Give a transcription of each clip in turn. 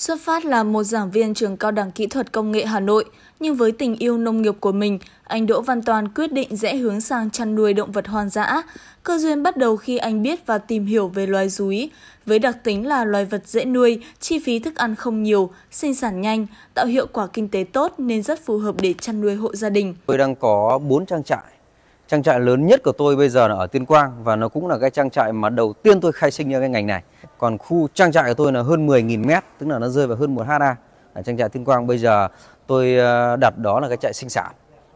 Xuất phát là một giảng viên trường cao đẳng kỹ thuật công nghệ Hà Nội, nhưng với tình yêu nông nghiệp của mình, anh Đỗ Văn Toàn quyết định rẽ hướng sang chăn nuôi động vật hoang dã. Cơ duyên bắt đầu khi anh biết và tìm hiểu về loài rúi. Với đặc tính là loài vật dễ nuôi, chi phí thức ăn không nhiều, sinh sản nhanh, tạo hiệu quả kinh tế tốt nên rất phù hợp để chăn nuôi hộ gia đình. Tôi đang có 4 trang trại. Trang trại lớn nhất của tôi bây giờ là ở Tuyên Quang và nó cũng là cái trang trại mà đầu tiên tôi khai sinh ra cái ngành này còn khu trang trại của tôi là hơn 10.000 mét tức là nó rơi vào hơn 1 ha ở trang trại Tuyên Quang bây giờ tôi ờ, đặt đó là cái trại sinh sản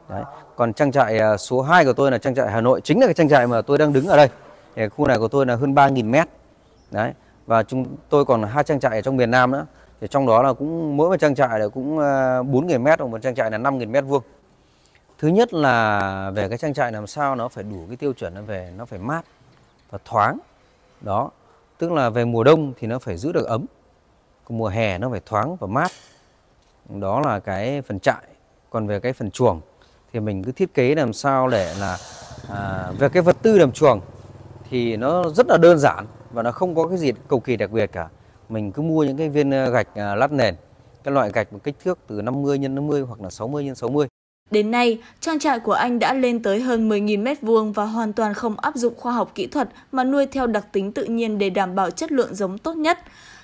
Đấy. còn trang trại ờ, số 2 của tôi là trang trại Hà Nội chính là cái trang trại mà tôi đang đứng ở đây thì khu này của tôi là hơn 3.000 mét Đấy. và chúng tôi còn hai trang trại ở trong miền Nam nữa thì trong đó là cũng mỗi một trang trại là cũng 4.000 ờ, mét và một trang trại là 5.000 mét vuông thứ nhất là về cái trang trại làm sao nó phải đủ cái tiêu chuẩn về nó phải mát và thoáng đó tức là về mùa đông thì nó phải giữ được ấm còn mùa hè nó phải thoáng và mát đó là cái phần trại còn về cái phần chuồng thì mình cứ thiết kế làm sao để là à, về cái vật tư làm chuồng thì nó rất là đơn giản và nó không có cái gì cầu kỳ đặc biệt cả mình cứ mua những cái viên à, gạch à, lát nền cái loại gạch một kích thước từ 50 x 50 hoặc là 60 x 60 Đến nay, trang trại của anh đã lên tới hơn 10.000 m2 và hoàn toàn không áp dụng khoa học kỹ thuật mà nuôi theo đặc tính tự nhiên để đảm bảo chất lượng giống tốt nhất.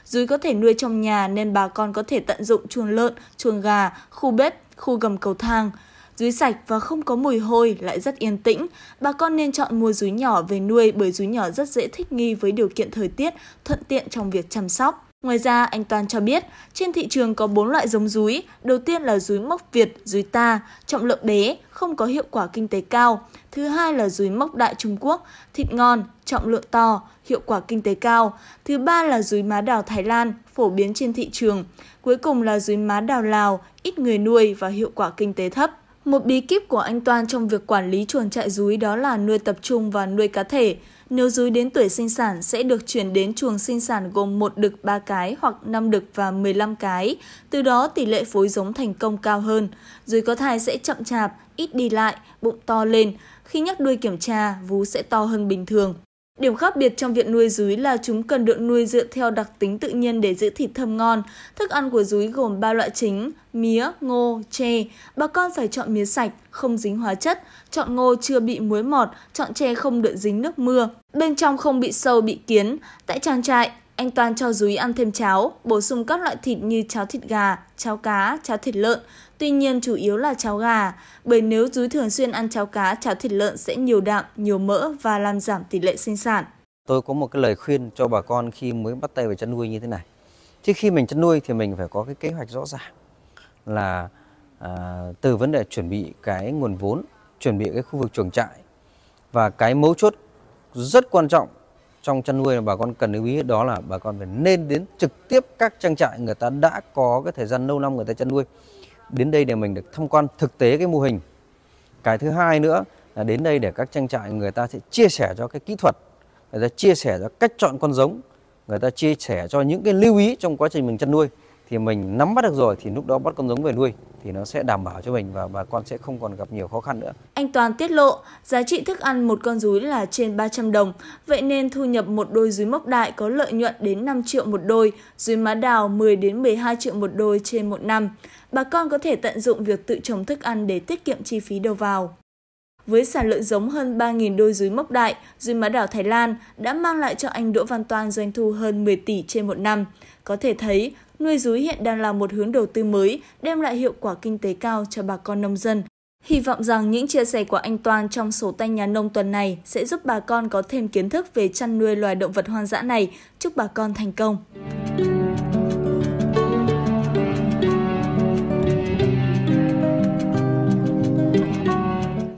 Dưới có thể nuôi trong nhà nên bà con có thể tận dụng chuồng lợn, chuồng gà, khu bếp, khu gầm cầu thang. Dưới sạch và không có mùi hôi lại rất yên tĩnh. Bà con nên chọn mua dúi nhỏ về nuôi bởi dúi nhỏ rất dễ thích nghi với điều kiện thời tiết, thuận tiện trong việc chăm sóc. Ngoài ra, anh Toàn cho biết trên thị trường có 4 loại giống rúi. Đầu tiên là rúi mốc Việt, rúi ta, trọng lượng bé, không có hiệu quả kinh tế cao. Thứ hai là rúi mốc đại Trung Quốc, thịt ngon, trọng lượng to, hiệu quả kinh tế cao. Thứ ba là rúi má đào Thái Lan, phổ biến trên thị trường. Cuối cùng là rúi má đào Lào, ít người nuôi và hiệu quả kinh tế thấp. Một bí kíp của anh Toan trong việc quản lý chuồng trại rúi đó là nuôi tập trung và nuôi cá thể. Nếu rúi đến tuổi sinh sản sẽ được chuyển đến chuồng sinh sản gồm một đực 3 cái hoặc 5 đực và 15 cái, từ đó tỷ lệ phối giống thành công cao hơn. Rúi có thai sẽ chậm chạp, ít đi lại, bụng to lên, khi nhắc đuôi kiểm tra, vú sẽ to hơn bình thường. Điểm khác biệt trong viện nuôi rúi là chúng cần được nuôi dựa theo đặc tính tự nhiên để giữ thịt thơm ngon. Thức ăn của rúi gồm ba loại chính, mía, ngô, chè. Bà con phải chọn mía sạch, không dính hóa chất, chọn ngô chưa bị muối mọt, chọn chè không được dính nước mưa. Bên trong không bị sâu, bị kiến. Tại trang trại, anh Toàn cho dúi ăn thêm cháo, bổ sung các loại thịt như cháo thịt gà, cháo cá, cháo thịt lợn, tuy nhiên chủ yếu là cháo gà, bởi nếu dúi thường xuyên ăn cháo cá, cháo thịt lợn sẽ nhiều đạm, nhiều mỡ và làm giảm tỷ lệ sinh sản. Tôi có một cái lời khuyên cho bà con khi mới bắt tay vào chăn nuôi như thế này. Trước khi mình chăn nuôi thì mình phải có cái kế hoạch rõ ràng là à, từ vấn đề chuẩn bị cái nguồn vốn, chuẩn bị cái khu vực chuồng trại và cái mấu chốt rất quan trọng trong chăn nuôi là bà con cần lưu ý đó là bà con phải nên đến trực tiếp các trang trại người ta đã có cái thời gian lâu năm người ta chăn nuôi đến đây để mình được tham quan thực tế cái mô hình cái thứ hai nữa là đến đây để các trang trại người ta sẽ chia sẻ cho cái kỹ thuật người ta chia sẻ cho cách chọn con giống người ta chia sẻ cho những cái lưu ý trong quá trình mình chăn nuôi thì mình nắm bắt được rồi thì lúc đó bắt con giống về nuôi thì nó sẽ đảm bảo cho mình và bà con sẽ không còn gặp nhiều khó khăn nữa. Anh Toàn tiết lộ, giá trị thức ăn một con rúi là trên 300 đồng, vậy nên thu nhập một đôi rúi mốc đại có lợi nhuận đến 5 triệu một đôi, rúi má đào 10 đến 12 triệu một đôi trên một năm. Bà con có thể tận dụng việc tự trồng thức ăn để tiết kiệm chi phí đầu vào với sản lượng giống hơn 3.000 đôi dưới mốc đại, dưới mã đảo Thái Lan đã mang lại cho anh Đỗ Văn Toan doanh thu hơn 10 tỷ trên một năm. Có thể thấy, nuôi rúi hiện đang là một hướng đầu tư mới, đem lại hiệu quả kinh tế cao cho bà con nông dân. Hy vọng rằng những chia sẻ của anh Toàn trong số tay nhà nông tuần này sẽ giúp bà con có thêm kiến thức về chăn nuôi loài động vật hoang dã này. Chúc bà con thành công!